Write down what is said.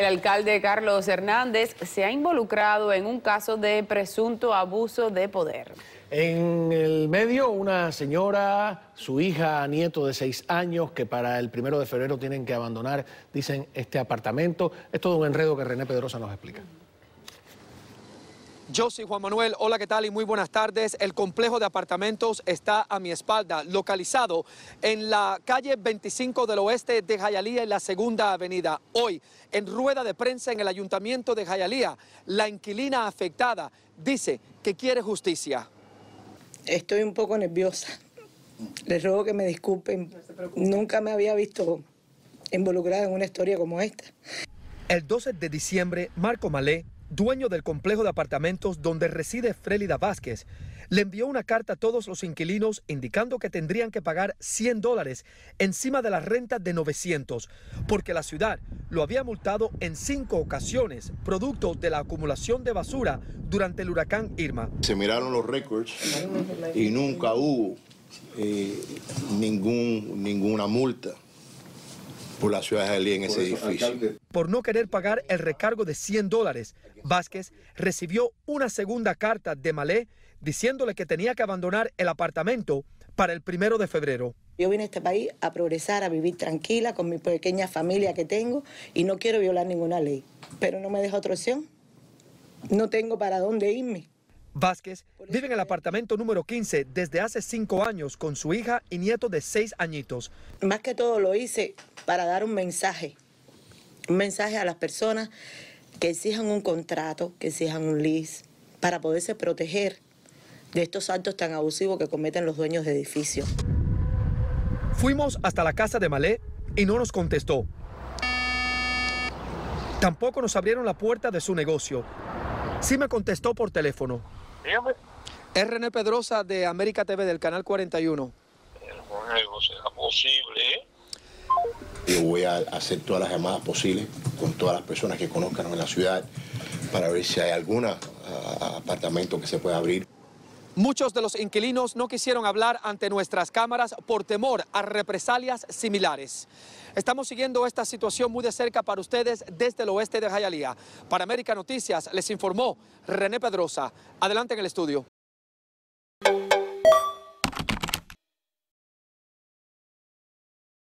El alcalde Carlos Hernández se ha involucrado en un caso de presunto abuso de poder. En el medio, una señora, su hija, nieto de seis años, que para el primero de febrero tienen que abandonar, dicen, este apartamento. Es todo un enredo que René Pedrosa nos explica. Yo soy Juan Manuel, hola, ¿qué tal? Y muy buenas tardes. El complejo de apartamentos está a mi espalda, localizado en la calle 25 del oeste de Jayalía, en la segunda avenida. Hoy, en rueda de prensa en el ayuntamiento de Jayalía, la inquilina afectada dice que quiere justicia. Estoy un poco nerviosa. Les ruego que me disculpen. Nunca me había visto involucrada en una historia como esta. El 12 de diciembre, Marco Malé dueño del complejo de apartamentos donde reside Frélida Vázquez, le envió una carta a todos los inquilinos indicando que tendrían que pagar 100 dólares encima de la renta de 900, porque la ciudad lo había multado en cinco ocasiones, producto de la acumulación de basura durante el huracán Irma. Se miraron los récords y nunca hubo eh, ninguna multa por ese edificio. Por no querer pagar el recargo de 100 dólares, Vázquez recibió una segunda carta de Malé diciéndole que tenía que abandonar el apartamento para el primero de febrero. Yo vine a este país a progresar, a vivir tranquila con mi pequeña familia que tengo y no quiero violar ninguna ley. Pero no me deja otra opción. No tengo para dónde irme. Vázquez vive en el apartamento número 15 desde hace cinco años con su hija y nieto de seis añitos. Más que todo lo hice para dar un mensaje, un mensaje a las personas que exijan un contrato, que exijan un lease, para poderse proteger de estos actos tan abusivos que cometen los dueños de edificios. Fuimos hasta la casa de Malé y no nos contestó. Tampoco nos abrieron la puerta de su negocio. Sí me contestó por teléfono, Dígame. Es René Pedrosa de América TV, del canal 41. posible. ¿eh? Yo voy a hacer todas las llamadas posibles con todas las personas que conozcan en la ciudad para ver si hay algún ah, apartamento que se pueda abrir. Muchos de los inquilinos no quisieron hablar ante nuestras cámaras por temor a represalias similares. Estamos siguiendo esta situación muy de cerca para ustedes desde el oeste de Jayalía. Para América Noticias les informó René Pedrosa. Adelante en el estudio.